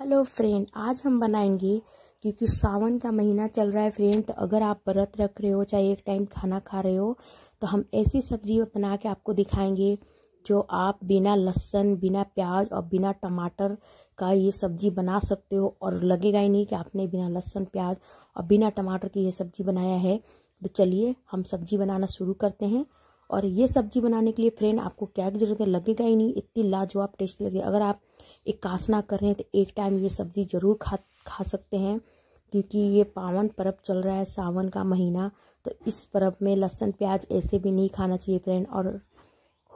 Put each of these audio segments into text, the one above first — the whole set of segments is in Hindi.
हेलो फ्रेंड आज हम बनाएंगे क्योंकि सावन का महीना चल रहा है फ्रेंड तो अगर आप व्रत रख रहे हो चाहे एक टाइम खाना खा रहे हो तो हम ऐसी सब्जी बना के आपको दिखाएंगे जो आप बिना लहसुन बिना प्याज और बिना टमाटर का ये सब्जी बना सकते हो और लगेगा ही नहीं कि आपने बिना लहसुन प्याज और बिना टमाटर की ये सब्जी बनाया है तो चलिए हम सब्जी बनाना शुरू करते हैं और ये सब्जी बनाने के लिए फ्रेंड आपको क्या की ज़रूरत है लगेगा ही नहीं इतनी लाजवाब टेस्ट लगे अगर आप एक ना कर रहे हैं तो एक टाइम ये सब्ज़ी ज़रूर खा खा सकते हैं क्योंकि ये पावन पर्व चल रहा है सावन का महीना तो इस पर्व में लहसुन प्याज ऐसे भी नहीं खाना चाहिए फ्रेंड और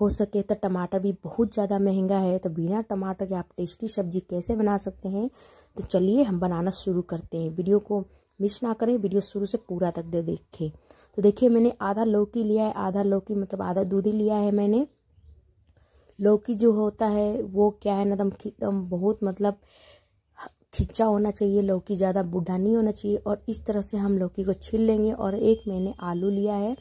हो सके तो टमाटर भी बहुत ज़्यादा महंगा है तो बिना टमाटर के आप टेस्टी सब्जी कैसे बना सकते हैं तो चलिए हम बनाना शुरू करते हैं वीडियो को मिस ना करें वीडियो शुरू से पूरा तक दे देखें तो देखिए मैंने आधा लौकी लिया है आधा लौकी मतलब आधा दूधी लिया है मैंने लौकी जो होता है वो क्या है ना एकदम बहुत मतलब खिंचा होना चाहिए लौकी ज़्यादा बूढ़ा नहीं होना चाहिए और इस तरह से हम लौकी को छील लेंगे और एक मैंने आलू लिया है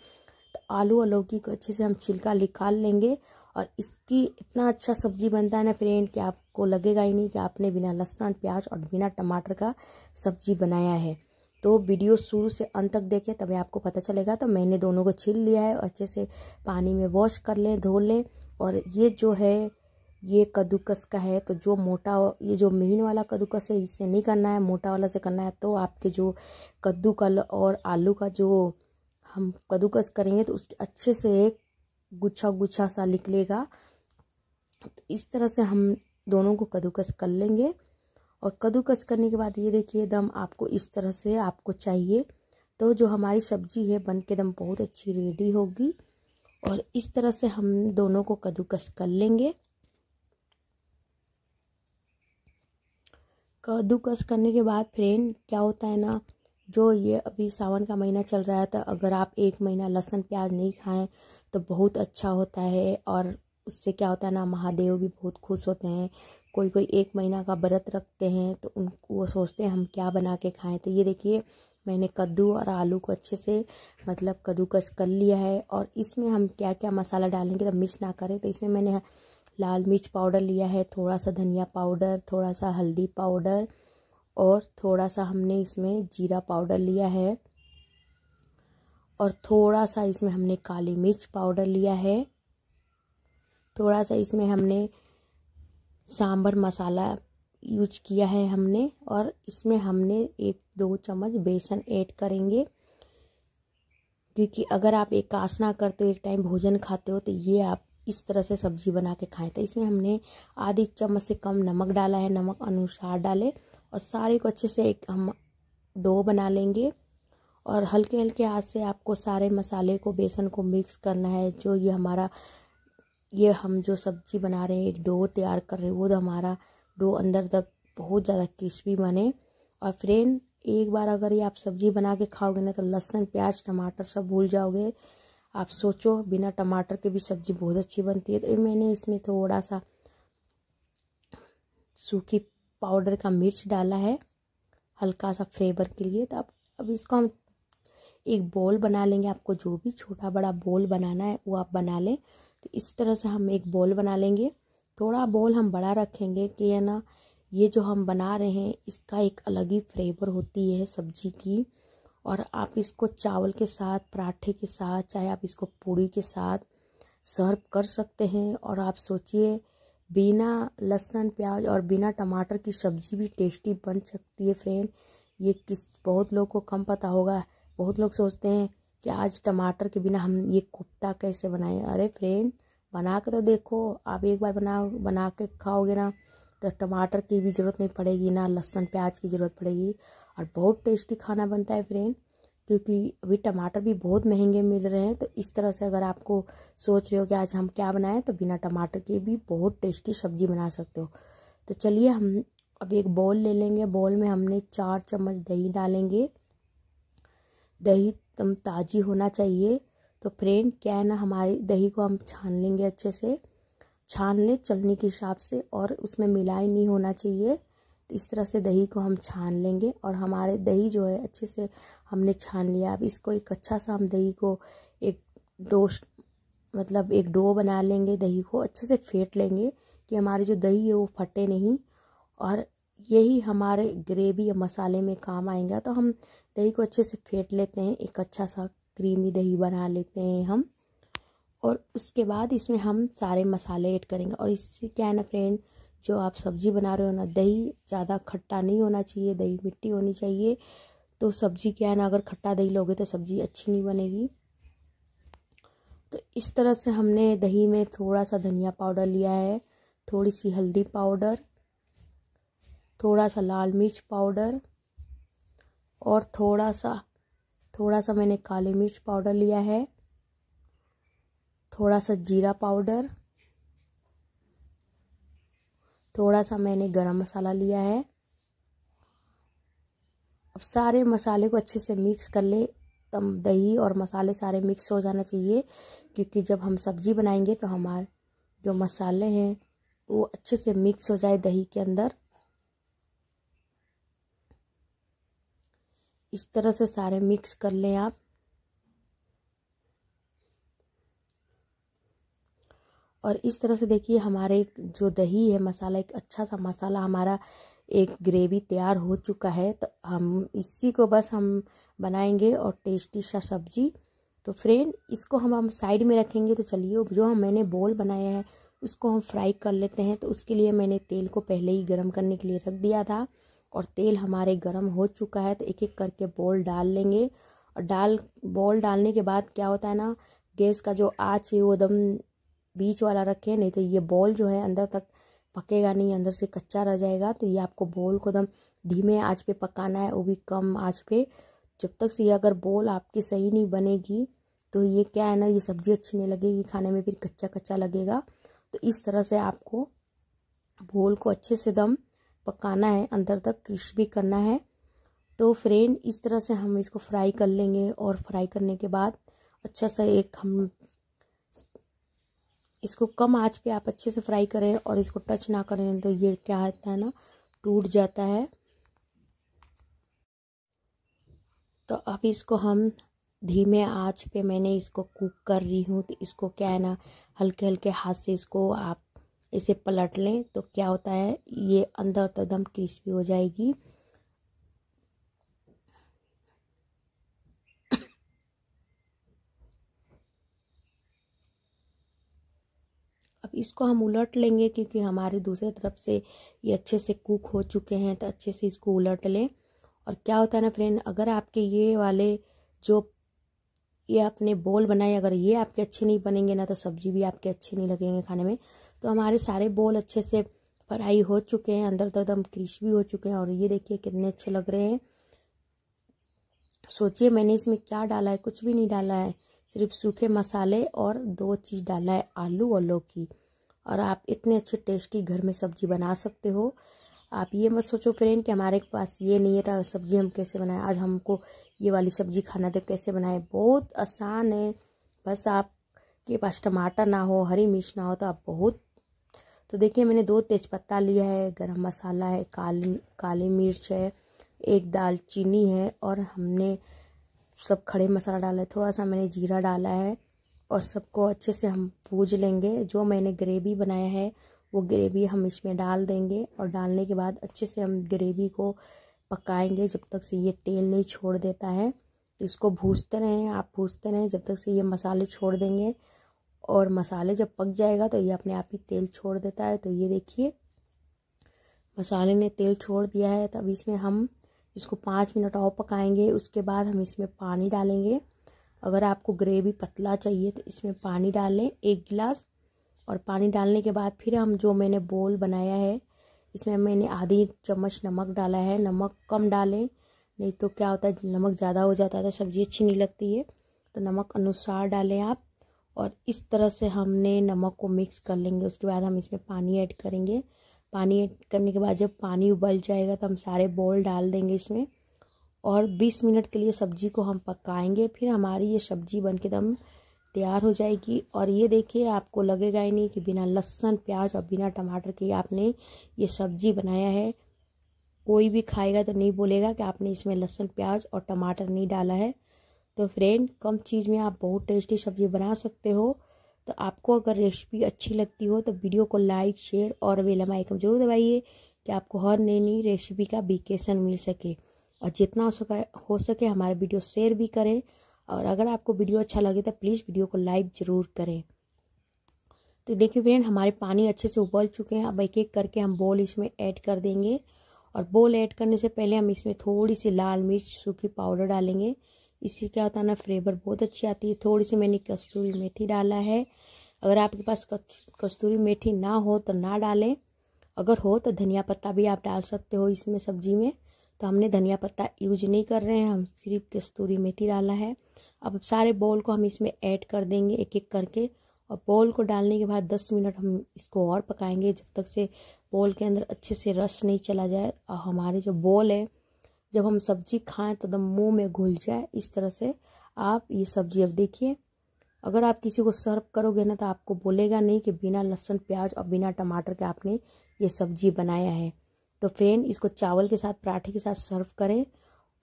तो आलू और लौकी को अच्छे से हम छिलका निकाल लेंगे और इसकी इतना अच्छा सब्जी बनता है ना फ्रेंड कि आपको लगेगा ही नहीं कि आपने बिना लहसुन प्याज और बिना टमाटर का सब्जी बनाया है तो वीडियो शुरू से अंत तक देखें तभी आपको पता चलेगा तो मैंने दोनों को छील लिया है अच्छे से पानी में वॉश कर लें धो लें और ये जो है ये कद्दूकस का है तो जो मोटा ये जो महीन वाला कद्दूकस है इससे नहीं करना है मोटा वाला से करना है तो आपके जो कद्दू कल और आलू का जो हम कद्दूकस करेंगे तो उसके अच्छे से एक गुच्छा गुच्छा सा निकलेगा तो इस तरह से हम दोनों को कद्दूकस कर लेंगे और कद्दूकस करने के बाद ये देखिए दम आपको इस तरह से आपको चाहिए तो जो हमारी सब्जी है बन के दम बहुत अच्छी रेडी होगी और इस तरह से हम दोनों को कद्दूकस कर लेंगे कद्दूकस करने के बाद फ्रेंड क्या होता है ना जो ये अभी सावन का महीना चल रहा है तो अगर आप एक महीना लहसुन प्याज नहीं खाएं तो बहुत अच्छा होता है और उससे क्या होता है ना महादेव भी बहुत खुश होते हैं कोई कोई एक महीना का व्रत रखते हैं तो उनको वो सोचते हैं हम क्या बना के खाएं तो ये देखिए मैंने कद्दू और आलू को अच्छे से मतलब कद्दूकस कर लिया है और इसमें हम क्या क्या मसाला डालेंगे तो मिक्स ना करें तो इसमें मैंने लाल मिर्च पाउडर लिया है थोड़ा सा धनिया पाउडर थोड़ा सा हल्दी पाउडर और थोड़ा सा हमने इसमें जीरा पाउडर लिया है और थोड़ा सा इसमें हमने काली मिर्च पाउडर लिया है थोड़ा सा इसमें हमने सांभर मसाला यूज किया है हमने और इसमें हमने एक दो चम्मच बेसन ऐड करेंगे क्योंकि अगर आप एक एकासना करते हो एक टाइम भोजन खाते हो तो ये आप इस तरह से सब्जी बना के खाएं तो इसमें हमने आधी चम्मच से कम नमक डाला है नमक अनुसार डाले और सारे को अच्छे से एक हम डो बना लेंगे और हल्के हल्के हाथ से आपको सारे मसाले को बेसन को मिक्स करना है जो ये हमारा ये हम जो सब्ज़ी बना रहे हैं एक डो तैयार कर रहे हैं वो तो हमारा डो अंदर तक बहुत ज़्यादा क्रिस्पी बने और फ्रेंड एक बार अगर ये आप सब्ज़ी बना के खाओगे ना तो लहसुन प्याज टमाटर सब भूल जाओगे आप सोचो बिना टमाटर के भी सब्ज़ी बहुत अच्छी बनती है तो मैंने इसमें थोड़ा सा सूखी पाउडर का मिर्च डाला है हल्का सा फ्लेवर के लिए तो अब अब इसको हम एक बॉल बना लेंगे आपको जो भी छोटा बड़ा बॉल बनाना है वो आप बना लें तो इस तरह से हम एक बॉल बना लेंगे थोड़ा बॉल हम बड़ा रखेंगे कि है ना ये जो हम बना रहे हैं इसका एक अलग ही फ्लेवर होती है सब्जी की और आप इसको चावल के साथ पराठे के साथ चाहे आप इसको पूड़ी के साथ सर्व कर सकते हैं और आप सोचिए बिना लहसुन प्याज और बिना टमाटर की सब्ज़ी भी टेस्टी बन सकती है फ्रेंड ये किस बहुत लोग को कम पता होगा बहुत लोग सोचते हैं कि आज टमाटर के बिना हम ये कोफ्ता कैसे बनाएं अरे फ्रेंड बना के तो देखो आप एक बार बना बना के खाओगे ना तो टमाटर की भी ज़रूरत नहीं पड़ेगी ना लहसुन प्याज की ज़रूरत पड़ेगी और बहुत टेस्टी खाना बनता है फ्रेंड क्योंकि अभी टमाटर भी बहुत महंगे मिल रहे हैं तो इस तरह से अगर आपको सोच रहे हो कि आज हम क्या बनाएं तो बिना टमाटर के भी बहुत टेस्टी सब्जी बना सकते हो तो चलिए हम अब एक बॉल ले लेंगे बॉल में हमने चार चम्मच दही डालेंगे दही एकदम ताज़ी होना चाहिए तो फ्रेंड क्या है ना हमारी दही को हम छान लेंगे अच्छे से छान लें चलने के हिसाब से और उसमें मिलाई नहीं होना चाहिए तो इस तरह से दही को हम छान लेंगे और हमारे दही जो है अच्छे से हमने छान लिया अब इसको एक अच्छा सा हम दही को एक डोस्ट मतलब एक डो बना लेंगे दही को अच्छे से फेंट लेंगे कि हमारी जो दही है वो फटे नहीं और यही हमारे ग्रेवी या मसाले में काम आएगा तो हम दही को अच्छे से फेंट लेते हैं एक अच्छा सा क्रीमी दही बना लेते हैं हम और उसके बाद इसमें हम सारे मसाले ऐड करेंगे और इससे क्या है ना फ्रेंड जो आप सब्ज़ी बना रहे हो ना दही ज़्यादा खट्टा नहीं होना चाहिए दही मिट्टी होनी चाहिए तो सब्ज़ी क्या है ना अगर खट्टा दही लोगे तो सब्ज़ी अच्छी नहीं बनेगी तो इस तरह से हमने दही में थोड़ा सा धनिया पाउडर लिया है थोड़ी सी हल्दी पाउडर थोड़ा सा लाल मिर्च पाउडर और थोड़ा सा थोड़ा सा मैंने काली मिर्च पाउडर लिया है थोड़ा सा जीरा पाउडर थोड़ा सा मैंने गरम मसाला लिया है अब सारे मसाले को अच्छे से मिक्स कर ले तम दही और मसाले सारे मिक्स हो जाना चाहिए क्योंकि जब हम सब्ज़ी बनाएंगे तो हमारे जो मसाले हैं वो अच्छे से मिक्स हो जाए दही के अंदर इस तरह से सारे मिक्स कर लें आप और इस तरह से देखिए हमारे जो दही है मसाला एक अच्छा सा मसाला हमारा एक ग्रेवी तैयार हो चुका है तो हम इसी को बस हम बनाएंगे और टेस्टी सा सब्जी तो फ्रेंड इसको हम हम साइड में रखेंगे तो चलिए जो हम मैंने बोल बनाया है उसको हम फ्राई कर लेते हैं तो उसके लिए मैंने तेल को पहले ही गर्म करने के लिए रख दिया था और तेल हमारे गर्म हो चुका है तो एक एक करके बॉल डाल लेंगे और डाल बॉल डालने के बाद क्या होता है ना गैस का जो आँच है वो एकदम बीच वाला रखें नहीं तो ये बॉल जो है अंदर तक पकेगा नहीं अंदर से कच्चा रह जाएगा तो ये आपको बॉल को एकदम धीमे आँच पर पकाना है वो भी कम आँच पे जब तक से ये अगर बॉल आपकी सही नहीं बनेगी तो ये क्या है ना ये सब्ज़ी अच्छी नहीं लगेगी खाने में फिर कच्चा कच्चा लगेगा तो इस तरह से आपको बॉल को अच्छे से दम पकाना है अंदर तक क्रिस्पी करना है तो फ्रेंड इस तरह से हम इसको फ्राई कर लेंगे और फ्राई करने के बाद अच्छा सा एक हम इसको कम आंच पे आप अच्छे से फ्राई करें और इसको टच ना करें तो ये क्या होता है ना टूट जाता है तो अब इसको हम धीमे आंच पे मैंने इसको कुक कर रही हूँ तो इसको क्या है ना हल्के हल्के हाथ से इसको आप इसे पलट लें तो क्या होता है ये अंदर तक एकदम क्रिस्पी हो जाएगी अब इसको हम उलट लेंगे क्योंकि हमारे दूसरे तरफ से ये अच्छे से कुक हो चुके हैं तो अच्छे से इसको उलट लें और क्या होता है ना फ्रेंड अगर आपके ये वाले जो ये आपने बोल बनाए अगर ये आपके अच्छे नहीं बनेंगे ना तो सब्जी भी आपके अच्छे नहीं लगेंगे खाने में तो हमारे सारे बोल अच्छे से फ्राई हो चुके हैं अंदर तक एकदम क्रिस्पी हो चुके हैं और ये देखिए कितने अच्छे लग रहे हैं सोचिए मैंने इसमें क्या डाला है कुछ भी नहीं डाला है सिर्फ सूखे मसाले और दो चीज़ डाला है आलू और लौकी और आप इतने अच्छे टेस्टी घर में सब्जी बना सकते हो आप ये मत सोचो फ्रेंड कि हमारे पास ये नहीं है था तो सब्ज़ी हम कैसे बनाएं आज हमको ये वाली सब्ज़ी खाना दे तो कैसे बनाएं बहुत आसान है बस आपके पास टमाटर ना हो हरी मिर्च ना हो तो आप बहुत तो देखिए मैंने दो तेज़पत्ता लिया है गरम मसाला है काली काली मिर्च है एक दालचीनी है और हमने सब खड़े मसाला डाला है थोड़ा सा मैंने जीरा डाला है और सबको अच्छे से हम भूज लेंगे जो मैंने ग्रेवी बनाया है वो ग्रेवी हम इसमें डाल देंगे और डालने के बाद अच्छे से हम ग्रेवी को पकाएंगे जब तक से ये तेल नहीं छोड़ देता है तो इसको भूजते रहें आप भूजते रहें जब तक से ये मसाले छोड़ देंगे और मसाले जब पक जाएगा तो ये अपने आप ही तेल छोड़ देता है तो ये देखिए मसाले ने तेल छोड़ दिया है तब इसमें हम इसको पाँच मिनट और पकाएंगे उसके बाद हम इसमें पानी डालेंगे अगर आपको ग्रेवी पतला चाहिए तो इसमें पानी डालें एक गिलास और पानी डालने के बाद फिर हम जो मैंने बोल बनाया है इसमें मैंने आधी चम्मच नमक डाला है नमक कम डालें नहीं तो क्या होता है नमक ज़्यादा हो जाता है सब्ज़ी अच्छी नहीं लगती है तो नमक अनुसार डालें आप और इस तरह से हमने नमक को मिक्स कर लेंगे उसके बाद हम इसमें पानी ऐड करेंगे पानी ऐड करने के बाद जब पानी उबल जाएगा तो हम सारे बॉल डाल देंगे इसमें और 20 मिनट के लिए सब्ज़ी को हम पकाएंगे फिर हमारी ये सब्ज़ी बन के एकदम तो तैयार हो जाएगी और ये देखिए आपको लगेगा ही नहीं कि बिना लहसुन प्याज और बिना टमाटर के आपने ये सब्जी बनाया है कोई भी खाएगा तो नहीं बोलेगा कि आपने इसमें लहसुन प्याज और टमाटर नहीं डाला है तो फ्रेंड कम चीज़ में आप बहुत टेस्टी सब्ज़ी बना सकते हो तो आपको अगर रेसिपी अच्छी लगती हो तो वीडियो को लाइक शेयर और बेलम आइकन जरूर दबाइए कि आपको हर नई नई रेसिपी का विकेशन मिल सके और जितना हो सके हो सके वीडियो शेयर भी करें और अगर आपको वीडियो अच्छा लगे तो प्लीज़ वीडियो को लाइक ज़रूर करें तो देखिए फ्रेंड हमारे पानी अच्छे से उबल चुके हैं अब एक एक करके हम बोल इसमें ऐड कर देंगे और बोल ऐड करने से पहले हम इसमें थोड़ी सी लाल मिर्च सूखी पाउडर डालेंगे इससे क्या होता है ना फ्लेवर बहुत अच्छी आती है थोड़ी सी मैंने कस्तूरी मेथी डाला है अगर आपके पास कस्तूरी मेथी ना हो तो ना डालें अगर हो तो धनिया पत्ता भी आप डाल सकते हो इसमें सब्जी में तो हमने धनिया पत्ता यूज नहीं कर रहे हैं हम सिर्फ कस्तूरी मेथी डाला है अब सारे बॉल को हम इसमें ऐड कर देंगे एक एक करके और बॉल को डालने के बाद दस मिनट हम इसको और पकाएंगे जब तक से बॉल के अंदर अच्छे से रस नहीं चला जाए और हमारे जो बॉल है जब हम सब्जी खाएं तो एकदम मुंह में घुल जाए इस तरह से आप ये सब्जी अब देखिए अगर आप किसी को सर्व करोगे ना तो आपको बोलेगा नहीं कि बिना लहसुन प्याज और बिना टमाटर के आपने ये सब्जी बनाया है तो फ्रेंड इसको चावल के साथ पराठे के साथ सर्व करें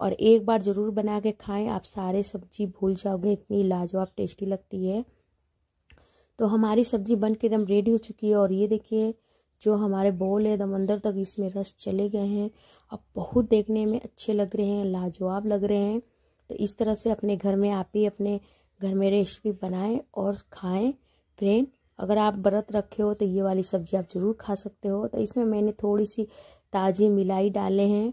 और एक बार ज़रूर बना के खाएं आप सारे सब्जी भूल जाओगे इतनी लाजवाब टेस्टी लगती है तो हमारी सब्जी बन के एकदम रेडी हो चुकी है और ये देखिए जो हमारे बोल है एकदम अंदर तक इसमें रस चले गए हैं अब बहुत देखने में अच्छे लग रहे हैं लाजवाब लग रहे हैं तो इस तरह से अपने घर में आप ही अपने घर में रेसिपी बनाएं और खाएं फ्रेंड अगर आप व्रत रखे हो तो ये वाली सब्ज़ी आप ज़रूर खा सकते हो तो इसमें मैंने थोड़ी सी ताज़ी मिलाई डाले हैं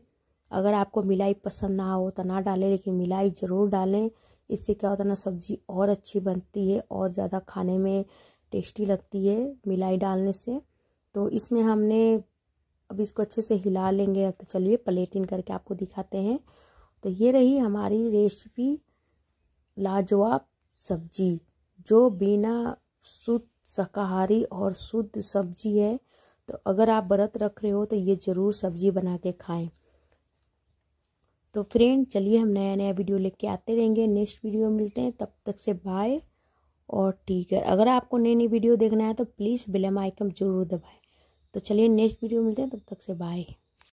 अगर आपको मिलाई पसंद ना हो तो ना डालें लेकिन मिलाई ज़रूर डालें इससे क्या होता है ना सब्ज़ी और अच्छी बनती है और ज़्यादा खाने में टेस्टी लगती है मिलाई डालने से तो इसमें हमने अब इसको अच्छे से हिला लेंगे तो चलिए प्लेटिन करके आपको दिखाते हैं तो ये रही हमारी रेसिपी लाजवाब सब्जी जो बिना शुद्ध शाकाहारी और शुद्ध सब्जी है तो अगर आप व्रत रख रहे हो तो ये ज़रूर सब्जी बना के खाएं तो फ्रेंड चलिए हम नया नया वीडियो लेके आते रहेंगे नेक्स्ट वीडियो मिलते हैं तब तक से बाय और ठीक है अगर आपको नई नई वीडियो देखना है तो प्लीज़ बेलम आइकन जरूर दबाएं तो चलिए नेक्स्ट वीडियो मिलते हैं तब तक से बाय